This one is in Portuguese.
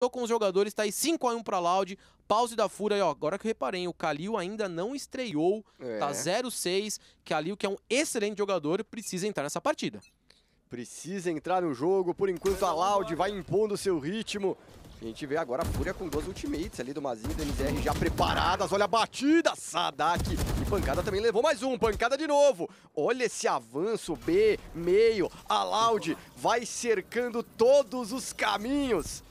Tô com os jogadores, tá aí 5x1 pra Loud. Pause da Fúria ó. Agora que eu reparei, o Kalil ainda não estreou. Tá é. Tá 0-6. Kalil, que é um excelente jogador, precisa entrar nessa partida. Precisa entrar no jogo. Por enquanto, a Loud vai impondo seu ritmo. A gente vê agora a Fúria com duas ultimates ali do Mazinho, do MZR já preparadas. Olha a batida, Sadak. E pancada também levou mais um, pancada de novo. Olha esse avanço, B, meio. A Loud vai cercando todos os caminhos.